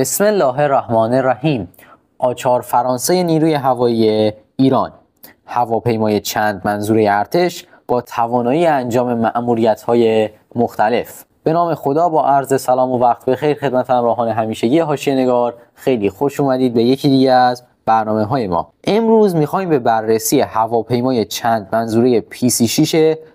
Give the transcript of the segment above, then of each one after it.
بسم الله الرحمن الرحیم آچار فرانسه نیروی هوایی ایران هواپیمای چند منظوره ارتش با توانایی انجام معمولیت های مختلف به نام خدا با عرض سلام و وقت به خیر خدمت همراهان همیشگی حاشیه نگار خیلی خوش اومدید به یکی دیگه از برنامه های ما امروز میخوایم به بررسی هواپیمای چند منظوره PC6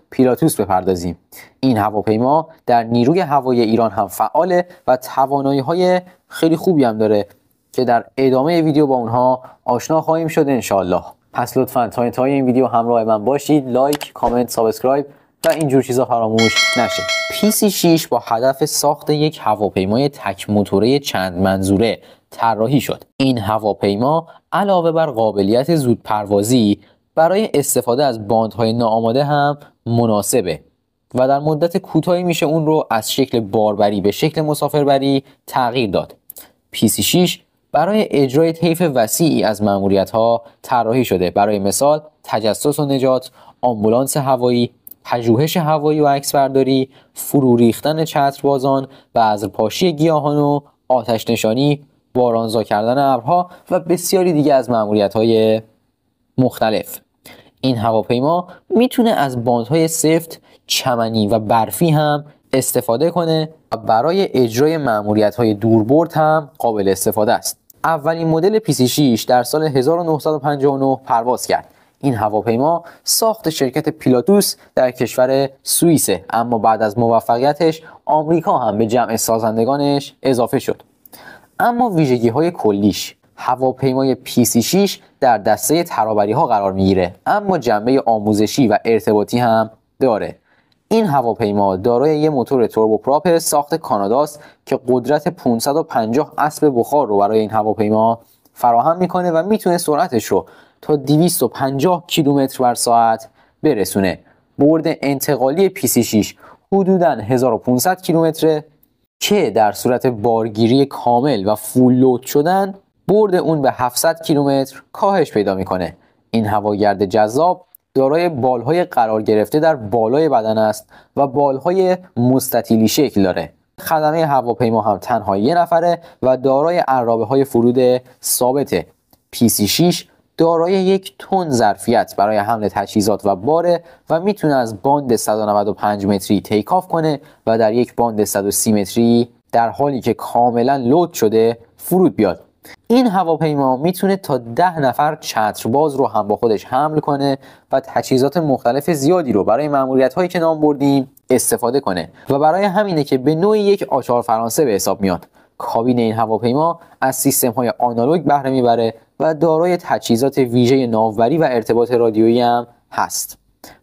پیلاتوس بپردازیم این هواپیما در نیروی هوایی ایران هم فعاله و توانایی های خیلی خوبی هم داره که در ادامه ویدیو با اونها آشنا خواهیم شد انشالله پس لطفا تا انتهای این ویدیو همراه من باشید لایک کامنت سابسکرایب و اینجور چیزا فراموش نشه pc 6 با هدف ساخت یک هواپیمای تک موتوره چند منظوره طراحی شد این هواپیما علاوه بر قابلیت زود پروازی برای استفاده از باندهای ناآماده هم مناسبه و در مدت کوتاهی میشه اون رو از شکل باربری به شکل مسافربری تغییر داد PC6 برای اجرای طیف وسیعی از معمولیت ها طراحی شده برای مثال تجسس و نجات، آمبولانس هوایی، پژوهش هوایی و عکسبرداری، فرو ریختن چتربازان، بذرپاشی گیاهان و آتش نشانی، بارانزا کردن ابرها و بسیاری دیگه از معمولیت های مختلف این هواپیما میتونه از باندهای سفت، چمنی و برفی هم استفاده کنه و برای اجرای معمولیت های دوربرد هم قابل استفاده است اولین مدل PC6 در سال 1959 پرواز کرد این هواپیما ساخت شرکت پیلاتوس در کشور سوئیس اما بعد از موفقیتش آمریکا هم به جمع سازندگانش اضافه شد اما ویژگی های کلیش هواپیمای PC6 در دسته ترابری ها قرار میگیره اما جنبه آموزشی و ارتباطی هم داره این هواپیما دارای یک موتور توربوپراپ ساخت کاناداست که قدرت 550 اسب بخار رو برای این هواپیما فراهم میکنه و میتونه سرعتش رو تا 250 کیلومتر بر ساعت برسونه. برد انتقالی PC6 حدوداً 1500 کیلومتر که در صورت بارگیری کامل و فول لود شدن برد اون به 700 کیلومتر کاهش پیدا میکنه. این هواگرد جذاب دارای بالهای قرار گرفته در بالای بدن است و بالهای مستطیلی شکل داره خدمه هواپیما هم تنها یه نفره و دارای عرابه های فرود ثابته PC6 دارای یک تن ظرفیت برای حمل تجهیزات و باره و میتونه از باند 195 متری تیکاف کنه و در یک باند 130 متری در حالی که کاملا لود شده فرود بیاد این هواپیما میتونه تا ده نفر چترباز رو هم با خودش حمل کنه و تجهیزات مختلف زیادی رو برای معمولیت هایی که نام بردیم استفاده کنه و برای همینه که به نوعی یک آچار فرانسه به حساب میاد کابین این هواپیما از سیستم های آنالوگ بهره میبره و دارای تجهیزات ویژه ناوری و ارتباط رادیویی هم هست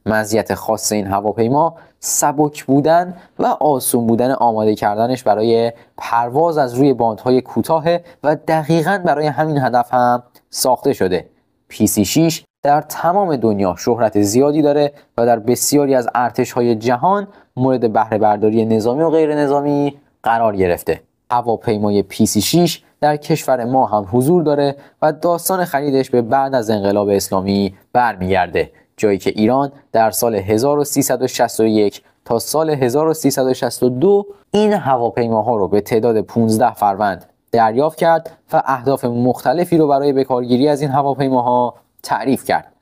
مزیت خاص این هواپیما سبک بودن و آسون بودن آماده کردنش برای پرواز از روی باندهای کوتاه و دقیقا برای همین هدف هم ساخته شده PC6 در تمام دنیا شهرت زیادی داره و در بسیاری از ارتش های جهان مورد بهره برداری نظامی و غیر نظامی قرار گرفته هواپیمای PC6 در کشور ما هم حضور داره و داستان خریدش به بعد از انقلاب اسلامی برمیگرده جایی که ایران در سال 1361 تا سال 1362 این هواپیماها رو به تعداد 15 فروند دریافت کرد و اهداف مختلفی رو برای بکارگیری از این هواپیماها تعریف کرد.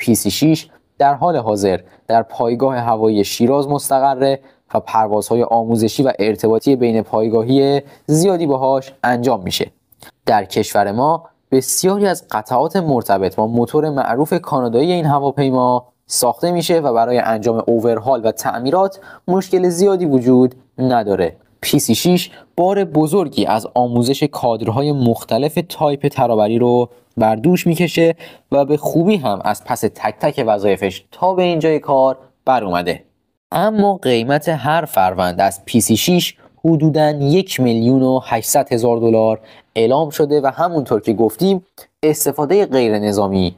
PC6 در حال حاضر در پایگاه هوایی شیراز مستقره و پروازهای آموزشی و ارتباطی بین پایگاهی زیادی باهاش انجام میشه. در کشور ما بسیاری از قطعات مرتبط با موتور معروف کانادایی این هواپیما ساخته میشه و برای انجام اوورهال و تعمیرات مشکل زیادی وجود نداره PC6 بار بزرگی از آموزش کادرهای مختلف تایپ ترابری رو بر دوش میکشه و به خوبی هم از پس تک تک وظایفش تا به اینجای کار بر اومده اما قیمت هر فروند از PC6 حدوداً یک میلیون و 800 هزار دلار اعلام شده و همونطور که گفتیم استفاده غیر نظامی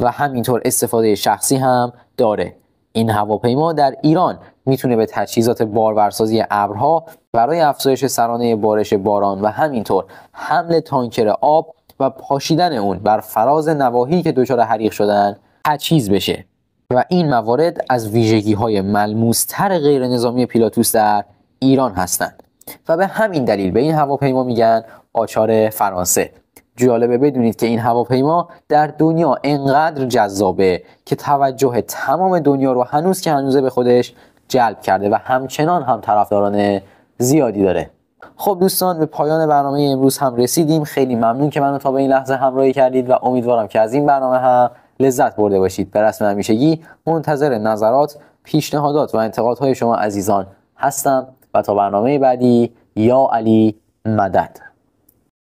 و همینطور استفاده شخصی هم داره این هواپیما در ایران میتونه به تجهیزات بارورسازی ابرها برای افزایش سرانه بارش باران و همینطور حمل تانکر آب و پاشیدن اون بر فراز نواحی که دچار حریق شدن تجهیز بشه و این موارد از ویژگی های ملموستر غیر نظامی پیلاتوس در ایران هستند و به همین دلیل به این هواپیما میگن آچار فرانسه جالبه بدونید که این هواپیما در دنیا انقدر جذابه که توجه تمام دنیا رو هنوز که هنوزه به خودش جلب کرده و همچنان هم طرفداران زیادی داره خب دوستان به پایان برنامه امروز هم رسیدیم خیلی ممنون که منو تا به این لحظه همراهی کردید و امیدوارم که از این برنامه هم لذت برده باشید به رسم همیشگی منتظر نظرات پیشنهادات و انتقادهای شما عزیزان هستم و تا برنامه بعدی یا علی مدد